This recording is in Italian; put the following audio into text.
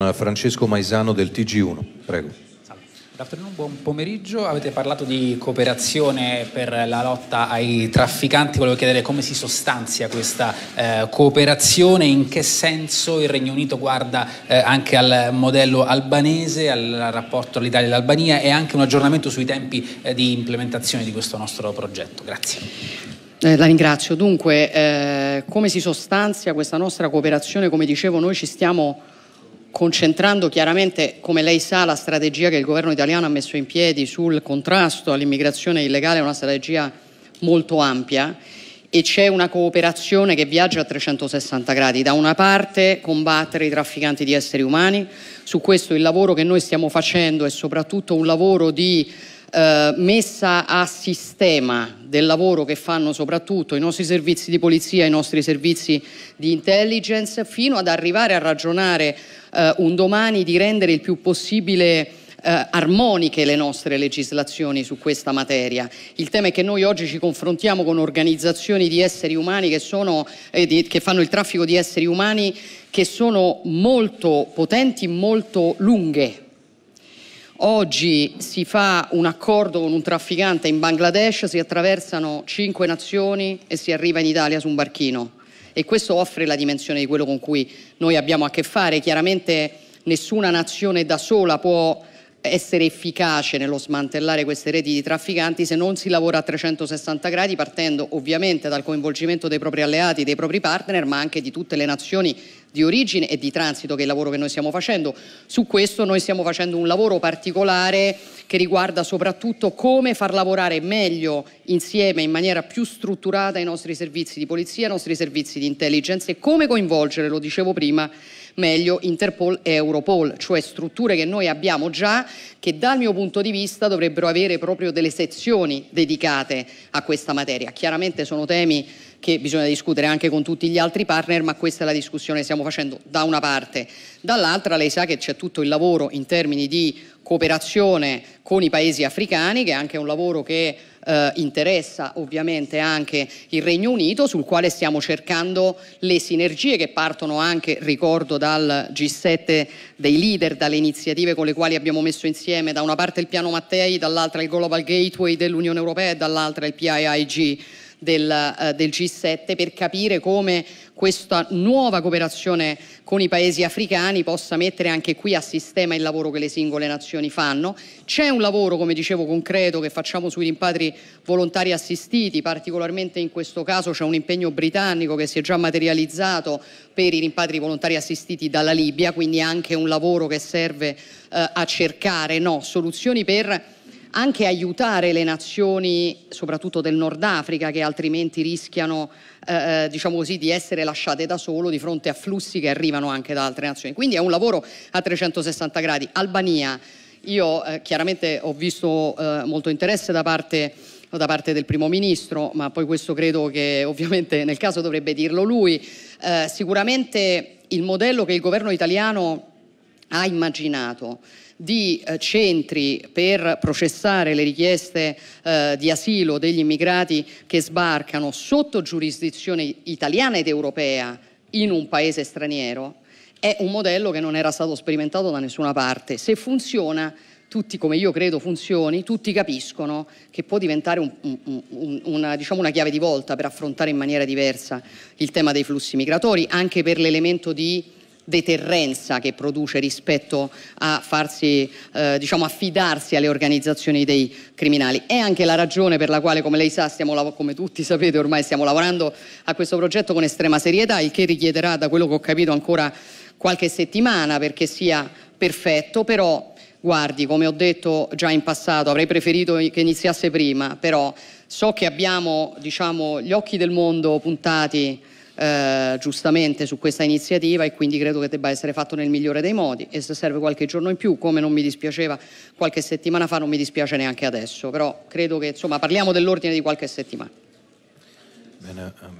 Eh, Francesco Maisano del TG1, prego. buon pomeriggio. Avete parlato di cooperazione per la lotta ai trafficanti. Volevo chiedere come si sostanzia questa eh, cooperazione, in che senso il Regno Unito guarda eh, anche al modello albanese, al rapporto all'Italia e all'Albania e anche un aggiornamento sui tempi eh, di implementazione di questo nostro progetto. Grazie. Eh, la ringrazio. Dunque, eh, come si sostanzia questa nostra cooperazione? Come dicevo, noi ci stiamo concentrando chiaramente, come lei sa, la strategia che il governo italiano ha messo in piedi sul contrasto all'immigrazione illegale è una strategia molto ampia e c'è una cooperazione che viaggia a 360 gradi. Da una parte combattere i trafficanti di esseri umani, su questo il lavoro che noi stiamo facendo è soprattutto un lavoro di eh, messa a sistema del lavoro che fanno soprattutto i nostri servizi di polizia, i nostri servizi di intelligence, fino ad arrivare a ragionare eh, un domani di rendere il più possibile eh, armoniche le nostre legislazioni su questa materia. Il tema è che noi oggi ci confrontiamo con organizzazioni di esseri umani che, sono, eh, di, che fanno il traffico di esseri umani che sono molto potenti, molto lunghe Oggi si fa un accordo con un trafficante in Bangladesh, si attraversano cinque nazioni e si arriva in Italia su un barchino. E questo offre la dimensione di quello con cui noi abbiamo a che fare. Chiaramente nessuna nazione da sola può essere efficace nello smantellare queste reti di trafficanti se non si lavora a 360 gradi partendo ovviamente dal coinvolgimento dei propri alleati, dei propri partner, ma anche di tutte le nazioni di origine e di transito che è il lavoro che noi stiamo facendo. Su questo noi stiamo facendo un lavoro particolare che riguarda soprattutto come far lavorare meglio insieme in maniera più strutturata i nostri servizi di polizia, i nostri servizi di intelligence e come coinvolgere, lo dicevo prima, meglio Interpol e Europol, cioè strutture che noi abbiamo già, che dal mio punto di vista dovrebbero avere proprio delle sezioni dedicate a questa materia. Chiaramente sono temi che bisogna discutere anche con tutti gli altri partner, ma questa è la discussione che stiamo facendo da una parte. Dall'altra lei sa che c'è tutto il lavoro in termini di cooperazione con i paesi africani, che è anche un lavoro che eh, interessa ovviamente anche il Regno Unito, sul quale stiamo cercando le sinergie che partono anche, ricordo, dal G7 dei leader, dalle iniziative con le quali abbiamo messo insieme da una parte il piano Mattei, dall'altra il Global Gateway dell'Unione Europea e dall'altra il PIIG del, eh, del G7 per capire come questa nuova cooperazione con i paesi africani possa mettere anche qui a sistema il lavoro che le singole nazioni fanno. C'è un lavoro, come dicevo, concreto che facciamo sui rimpatri volontari assistiti, particolarmente in questo caso c'è un impegno britannico che si è già materializzato per i rimpatri volontari assistiti dalla Libia, quindi anche un lavoro che serve eh, a cercare no, soluzioni per anche aiutare le nazioni, soprattutto del Nord Africa, che altrimenti rischiano eh, eh, diciamo così, di essere lasciate da solo di fronte a flussi che arrivano anche da altre nazioni. Quindi è un lavoro a 360 gradi. Albania, io eh, chiaramente ho visto eh, molto interesse da parte da parte del primo ministro, ma poi questo credo che ovviamente nel caso dovrebbe dirlo lui. Eh, sicuramente il modello che il governo italiano ha immaginato di eh, centri per processare le richieste eh, di asilo degli immigrati che sbarcano sotto giurisdizione italiana ed europea in un paese straniero è un modello che non era stato sperimentato da nessuna parte. Se funziona, tutti come io credo funzioni, tutti capiscono che può diventare un, un, un, una, diciamo una chiave di volta per affrontare in maniera diversa il tema dei flussi migratori, anche per l'elemento di deterrenza che produce rispetto a farsi, eh, diciamo, affidarsi alle organizzazioni dei criminali. È anche la ragione per la quale, come lei sa, stiamo, come tutti sapete ormai, stiamo lavorando a questo progetto con estrema serietà, il che richiederà, da quello che ho capito, ancora qualche settimana perché sia perfetto, però guardi, come ho detto già in passato, avrei preferito che iniziasse prima, però so che abbiamo diciamo, gli occhi del mondo puntati eh, giustamente su questa iniziativa e quindi credo che debba essere fatto nel migliore dei modi e se serve qualche giorno in più, come non mi dispiaceva qualche settimana fa, non mi dispiace neanche adesso, però credo che insomma parliamo dell'ordine di qualche settimana. Bene, um...